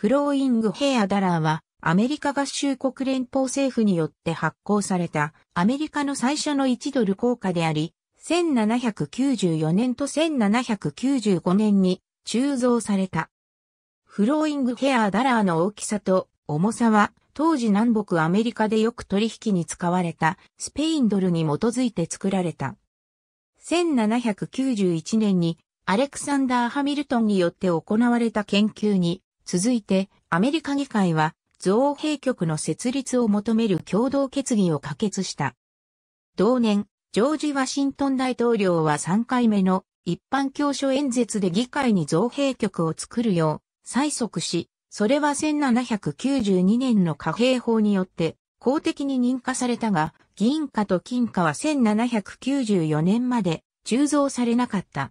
フローイング・ヘア・ダラーは、アメリカ合衆国連邦政府によって発行された、アメリカの最初の1ドル硬貨であり、1794年と1795年に鋳造された。フローイングヘアダラーの大きさと重さは当時南北アメリカでよく取引に使われたスペインドルに基づいて作られた。1791年にアレクサンダー・ハミルトンによって行われた研究に続いて、アメリカ議会は、造幣局の設立を求める共同決議を可決した。同年、ジョージ・ワシントン大統領は3回目の一般教書演説で議会に造幣局を作るよう催促し、それは1792年の貨幣法によって公的に認可されたが、銀貨と金貨は1794年まで鋳造されなかった。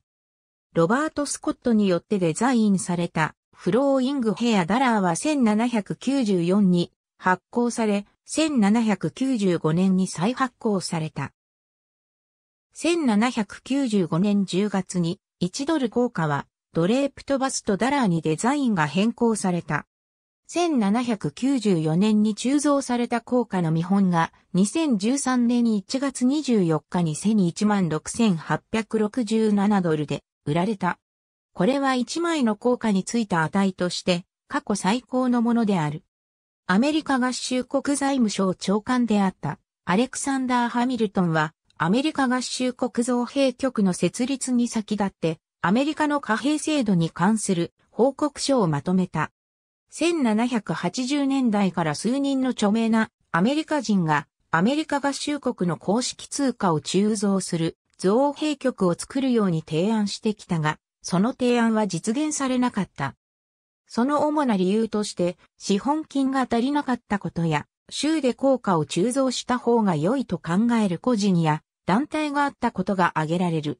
ロバート・スコットによってデザインされたフローイングヘアダラーは1794に発行され、1795年に再発行された。1795年10月に1ドル効果はドレープとバストダラーにデザインが変更された。1794年に鋳造された効果の見本が2013年1月24日にセに16,867ドルで売られた。これは1枚の効果についた値として過去最高のものである。アメリカ合衆国財務省長官であったアレクサンダー・ハミルトンはアメリカ合衆国造幣局の設立に先立ってアメリカの貨幣制度に関する報告書をまとめた。1780年代から数人の著名なアメリカ人がアメリカ合衆国の公式通貨を鋳造する造幣局を作るように提案してきたが、その提案は実現されなかった。その主な理由として、資本金が足りなかったことや、州で効果を鋳造した方が良いと考える個人や団体があったことが挙げられる。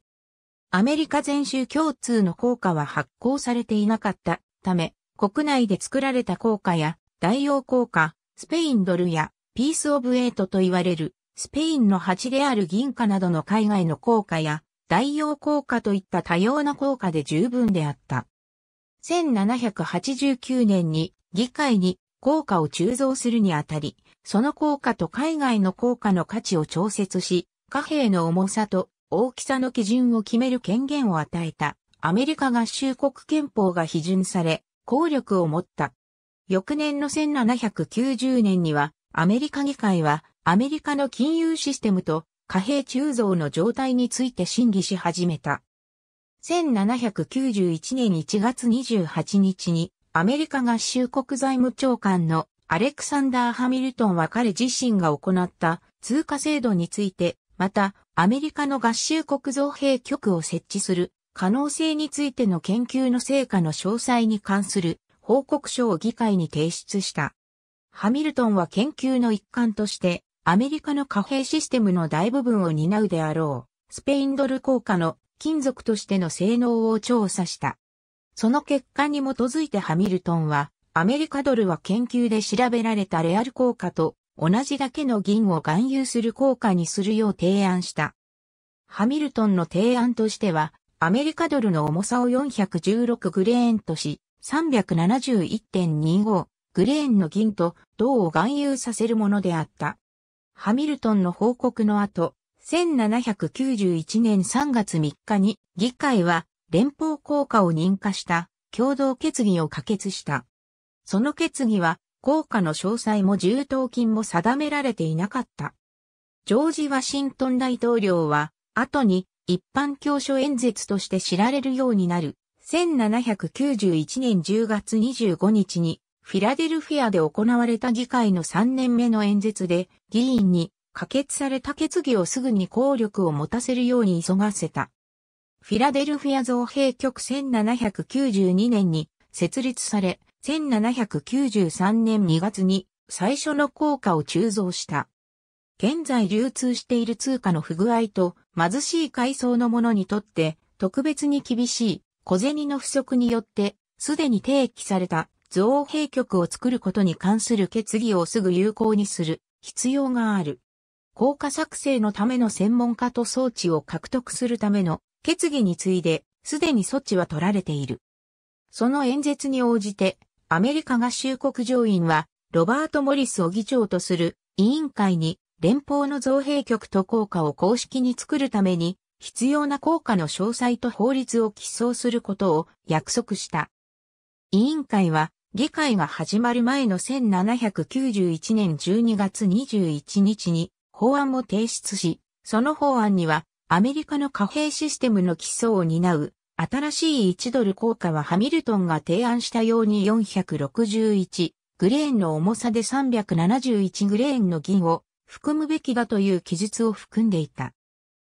アメリカ全州共通の効果は発行されていなかったため、国内で作られた効果や、代用効果、スペインドルや、ピースオブエイトと言われる、スペインの鉢である銀貨などの海外の効果や、代用効果といった多様な効果で十分であった。1789年に議会に効果を鋳造するにあたり、その効果と海外の効果の価値を調節し、貨幣の重さと大きさの基準を決める権限を与えたアメリカ合衆国憲法が批准され、効力を持った。翌年の1790年には、アメリカ議会はアメリカの金融システムと貨幣鋳造の状態について審議し始めた。1791年1月28日にアメリカ合衆国財務長官のアレクサンダー・ハミルトンは彼自身が行った通貨制度について、またアメリカの合衆国造幣局を設置する可能性についての研究の成果の詳細に関する報告書を議会に提出した。ハミルトンは研究の一環としてアメリカの貨幣システムの大部分を担うであろう、スペインドル効果の金属としての性能を調査した。その結果に基づいてハミルトンは、アメリカドルは研究で調べられたレアル効果と同じだけの銀を含有する効果にするよう提案した。ハミルトンの提案としては、アメリカドルの重さを416グレーンとし、371.25グレーンの銀と銅を含有させるものであった。ハミルトンの報告の後、1791年3月3日に議会は連邦効果を認可した共同決議を可決した。その決議は効果の詳細も重当金も定められていなかった。ジョージ・ワシントン大統領は後に一般教書演説として知られるようになる1791年10月25日にフィラデルフィアで行われた議会の3年目の演説で、議員に可決された決議をすぐに効力を持たせるように急がせた。フィラデルフィア造幣局1792年に設立され、1793年2月に最初の効果を鋳造した。現在流通している通貨の不具合と貧しい階層の者にとって特別に厳しい小銭の不足によってすでに提起された造幣局を作ることに関する決議をすぐ有効にする必要がある。効果作成のための専門家と装置を獲得するための決議に次いで、すでに措置は取られている。その演説に応じて、アメリカ合衆国上院は、ロバート・モリスを議長とする委員会に、連邦の造幣局と効果を公式に作るために、必要な効果の詳細と法律を起草することを約束した。委員会は議会が始まる前の1791年12月21日に法案を提出し、その法案にはアメリカの貨幣システムの基礎を担う新しい1ドル効果はハミルトンが提案したように461グレーンの重さで371グレーンの銀を含むべきだという記述を含んでいた。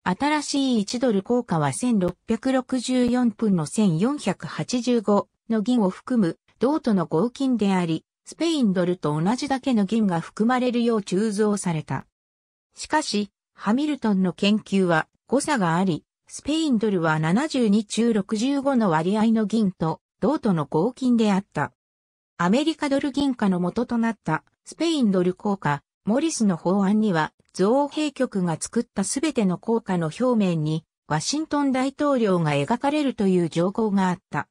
新しい1ドル効果は1664分の1485の銀を含む銅との合金であり、スペインドルと同じだけの銀が含まれるよう鋳造された。しかし、ハミルトンの研究は誤差があり、スペインドルは72中65の割合の銀と銅との合金であった。アメリカドル銀貨の元となったスペインドル硬貨、モリスの法案には造幣局が作ったすべての硬貨の表面にワシントン大統領が描かれるという条項があった。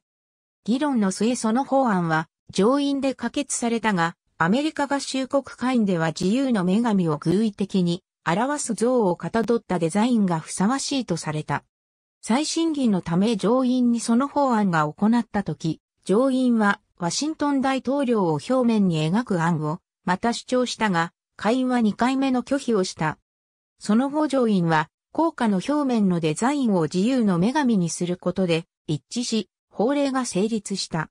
議論の末その法案は上院で可決されたが、アメリカ合衆国会員では自由の女神を偶意的に表す像をかたどったデザインがふさわしいとされた。最新議のため上院にその法案が行ったとき、上院はワシントン大統領を表面に描く案をまた主張したが、下院は2回目の拒否をした。その後上院は、効果の表面のデザインを自由の女神にすることで一致し、法令が成立した。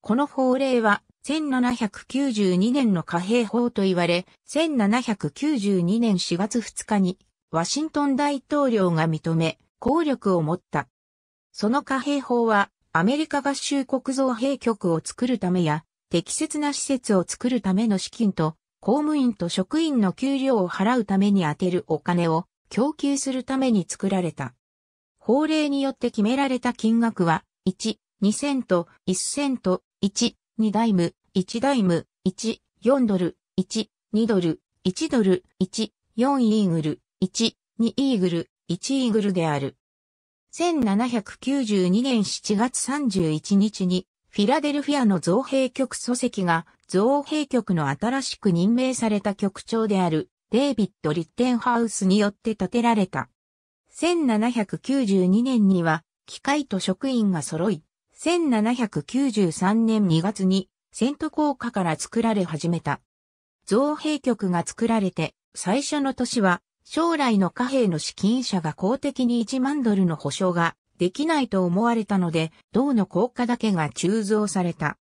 この法令は1792年の貨幣法と言われ、1792年4月2日にワシントン大統領が認め、効力を持った。その貨幣法は、アメリカ合衆国造幣局を作るためや、適切な施設を作るための資金と、公務員と職員の給料を払うために充てるお金を供給するために作られた。法令によって決められた金額は、1、2セント、1セント、1、2ダイム、1ダイム、1、4ドル、1、2ドル、1ドル、1、4イーグル、1、2イーグル、1イーグルである。1792年7月31日に、フィラデルフィアの造幣局組織が造幣局の新しく任命された局長であるデイビッド・リッテンハウスによって建てられた。1792年には機械と職員が揃い、1793年2月に、セント効果から作られ始めた。造幣局が作られて、最初の年は、将来の貨幣の資金者が公的に1万ドルの保証ができないと思われたので、銅の効果だけが鋳造された。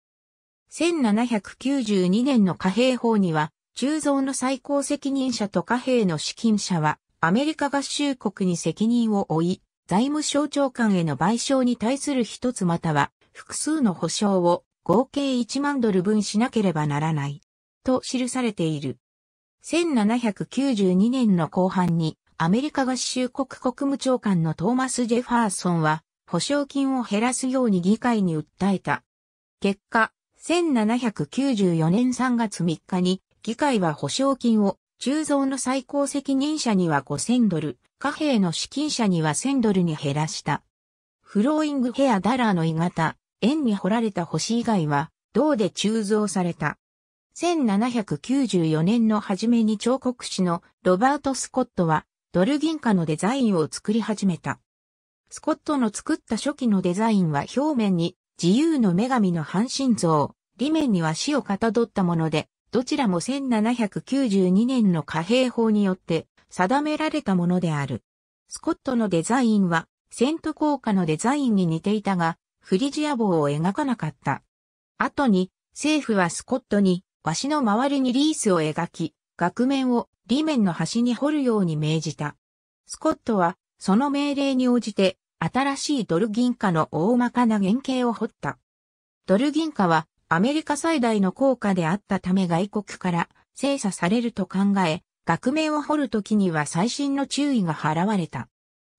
1792年の貨幣法には、鋳造の最高責任者と貨幣の資金者は、アメリカ合衆国に責任を負い、財務省長官への賠償に対する一つまたは複数の保証を合計1万ドル分しなければならない。と記されている。1792年の後半にアメリカ合衆国国務長官のトーマス・ジェファーソンは保証金を減らすように議会に訴えた。結果、1794年3月3日に議会は保証金を鋳造の最高責任者には5000ドル、貨幣の資金者には1000ドルに減らした。フローイングヘアダラーの鋳型、円に彫られた星以外は、銅で鋳造された。1794年の初めに彫刻師のロバート・スコットは、ドル銀貨のデザインを作り始めた。スコットの作った初期のデザインは表面に自由の女神の半身像、裏面には死をかたどったもので、どちらも1792年の貨幣法によって定められたものである。スコットのデザインは、セント効果のデザインに似ていたが、フリジア帽を描かなかった。後に、政府はスコットに、わしの周りにリースを描き、額面を裏面の端に彫るように命じた。スコットは、その命令に応じて、新しいドル銀貨の大まかな原型を彫った。ドル銀貨は、アメリカ最大の硬貨であったため外国から精査されると考え、額面を彫るときには最新の注意が払われた。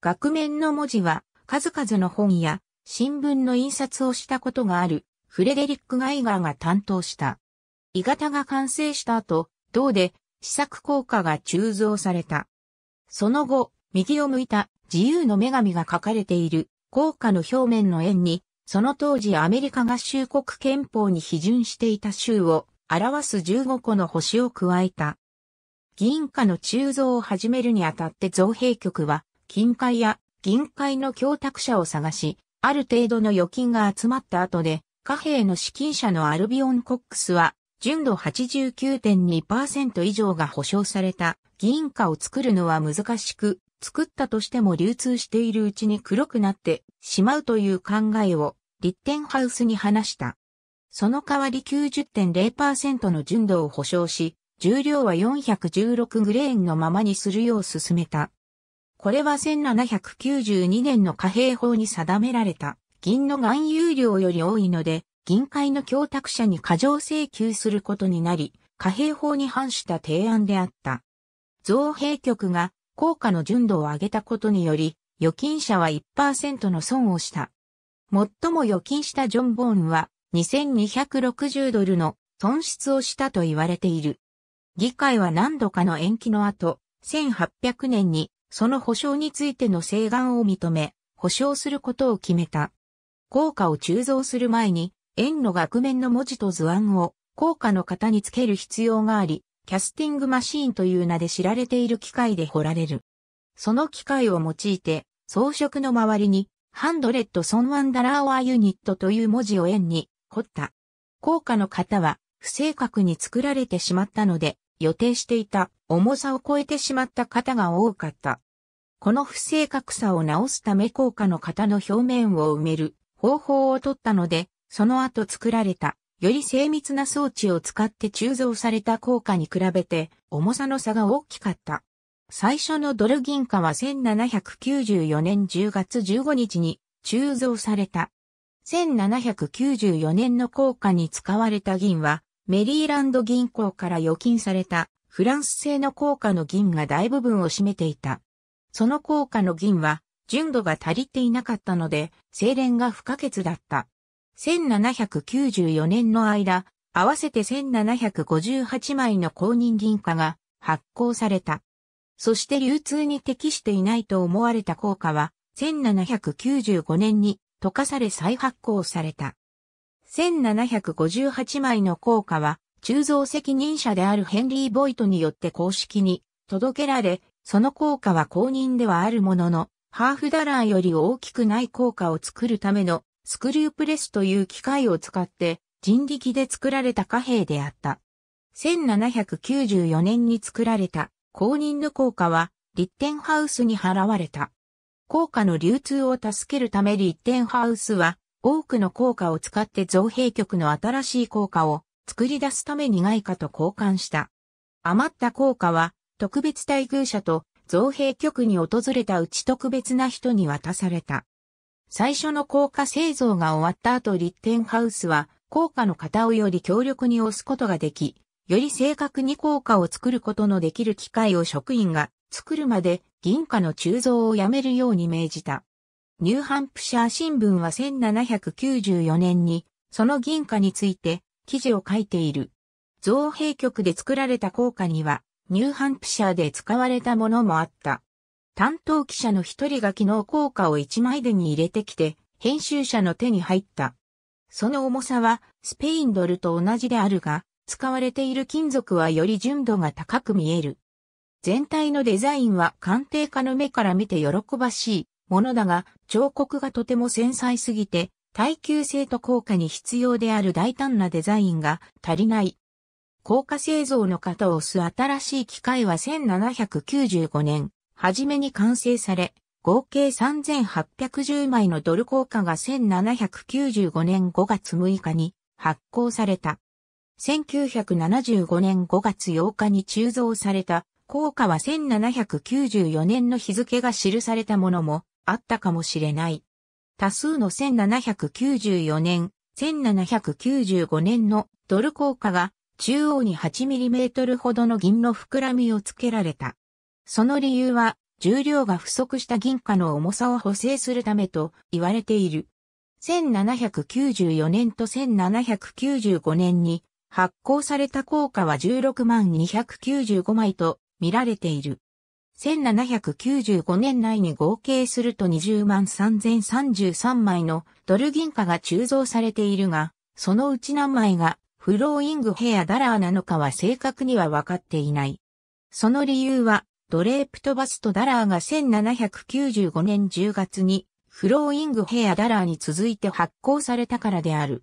額面の文字は数々の本や新聞の印刷をしたことがあるフレデリック・ガイガーが担当した。鋳型が完成した後、銅で試作効果が鋳造された。その後、右を向いた自由の女神が書かれている効果の表面の円に、その当時アメリカ合衆国憲法に批准していた州を表す15個の星を加えた。銀貨の鋳造を始めるにあたって造幣局は、金塊や銀塊の供託者を探し、ある程度の預金が集まった後で、貨幣の資金者のアルビオン・コックスは、純度89.2%以上が保証された銀貨を作るのは難しく、作ったとしても流通しているうちに黒くなってしまうという考えをリッテンハウスに話した。その代わり90.0%の純度を保証し、重量は416グレーンのままにするよう進めた。これは1792年の貨幣法に定められた銀の含有量より多いので、銀塊の供託者に過剰請求することになり、貨幣法に反した提案であった。造幣局が効果の純度を上げたことにより、預金者は1%の損をした。最も預金したジョン・ボーンは2260ドルの損失をしたと言われている。議会は何度かの延期の後、1800年にその保証についての請願を認め、保証することを決めた。効果を鋳造する前に、円の額面の文字と図案を効果の型につける必要があり、キャスティングマシーンという名で知られている機械で彫られる。その機械を用いて、装飾の周りに、ハンドレッドソンワンダラーワーユニットという文字を円に彫った。効果の型は不正確に作られてしまったので、予定していた重さを超えてしまった方が多かった。この不正確さを直すため効果の型の表面を埋める方法を取ったので、その後作られた、より精密な装置を使って鋳造された効果に比べて重さの差が大きかった。最初のドル銀貨は1794年10月15日に鋳造された。1794年の効果に使われた銀はメリーランド銀行から預金されたフランス製の硬貨の銀が大部分を占めていた。その硬貨の銀は純度が足りていなかったので、精錬が不可欠だった。1794年の間、合わせて1758枚の公認銀貨が発行された。そして流通に適していないと思われた硬貨は、1795年に溶かされ再発行された。1758枚の硬貨は、鋳造責任者であるヘンリー・ボイトによって公式に届けられ、その効果は公認ではあるものの、ハーフダラーより大きくない効果を作るためのスクリュープレスという機械を使って人力で作られた貨幣であった。1794年に作られた公認の効果はリッテンハウスに払われた。効果の流通を助けるためリッテンハウスは多くの効果を使って造幣局の新しい効果を作り出すために外貨と交換した。余った効果は特別待遇者と造幣局に訪れたうち特別な人に渡された。最初の効果製造が終わった後リッテンハウスは効果の型をより強力に押すことができ、より正確に効果を作ることのできる機械を職員が作るまで銀貨の鋳造をやめるように命じた。ニューハンプシャー新聞は1794年に、その銀貨について記事を書いている。造幣局で作られた硬貨には、ニューハンプシャーで使われたものもあった。担当記者の一人が昨日硬貨を一枚でに入れてきて、編集者の手に入った。その重さは、スペインドルと同じであるが、使われている金属はより純度が高く見える。全体のデザインは鑑定家の目から見て喜ばしいものだが、彫刻がとても繊細すぎて、耐久性と効果に必要である大胆なデザインが足りない。効果製造の型を押す新しい機械は1795年、初めに完成され、合計3810枚のドル効果が1795年5月6日に発行された。1975年5月8日に鋳造された効果は1794年の日付が記されたものもあったかもしれない。多数の1794年、1795年のドル硬貨が中央に 8mm ほどの銀の膨らみをつけられた。その理由は重量が不足した銀貨の重さを補正するためと言われている。1794年と1795年に発行された硬貨は16万295枚と見られている。1795年内に合計すると20万3033枚のドル銀貨が鋳造されているが、そのうち何枚がフローイングヘアダラーなのかは正確には分かっていない。その理由は、ドレープトバスとダラーが1795年10月にフローイングヘアダラーに続いて発行されたからである。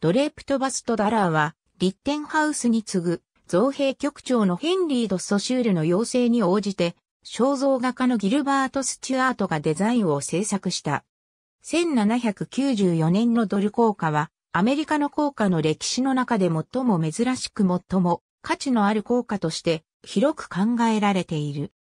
ドレープトバスとダラーは、リッテンハウスに次ぐ造幣局長のヘンリー・ド・ソシュールの要請に応じて肖像画家のギルバート・スチュアートがデザインを制作した。1794年のドル硬貨は、アメリカの硬貨の歴史の中で最も珍しく最も価値のある硬貨として広く考えられている。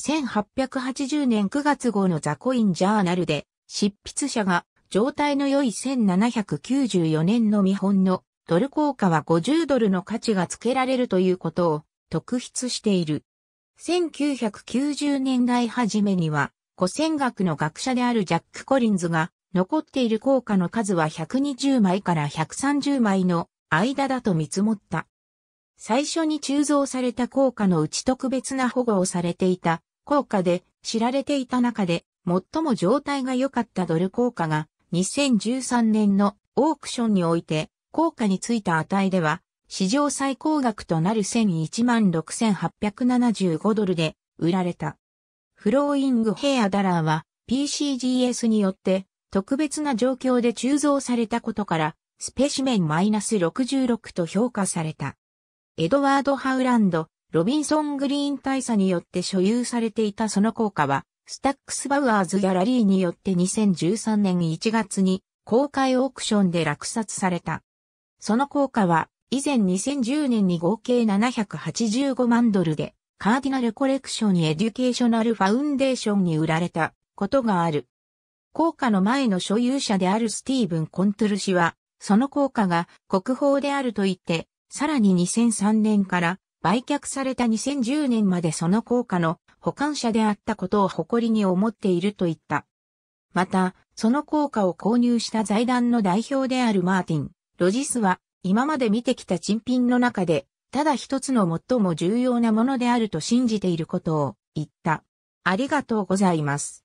1880年9月号のザコインジャーナルで、執筆者が状態の良い1794年の見本のドル硬貨は50ドルの価値が付けられるということを特筆している。1990年代初めには、古戦学の学者であるジャック・コリンズが、残っている硬貨の数は120枚から130枚の間だと見積もった。最初に鋳造された硬貨のうち特別な保護をされていた硬貨で知られていた中で最も状態が良かったドル硬貨が2013年のオークションにおいて硬貨についた値では史上最高額となる1 1 6 8 7 5ドルで売られた。フローイングヘアダラーは PCGS によって特別な状況で鋳造されたことからスペシメン -66 と評価された。エドワード・ハウランド、ロビンソン・グリーン大佐によって所有されていたその効果は、スタックス・バウアーズ・ギャラリーによって2013年1月に公開オークションで落札された。その効果は以前2010年に合計785万ドルで、カーディナルコレクションエデュケーショナルファウンデーションに売られたことがある。効果の前の所有者であるスティーブン・コントゥル氏は、その効果が国宝であると言って、さらに2003年から売却された2010年までその効果の保管者であったことを誇りに思っていると言った。また、その効果を購入した財団の代表であるマーティン・ロジスは、今まで見てきた珍品の中で、ただ一つの最も重要なものであると信じていることを言った。ありがとうございます。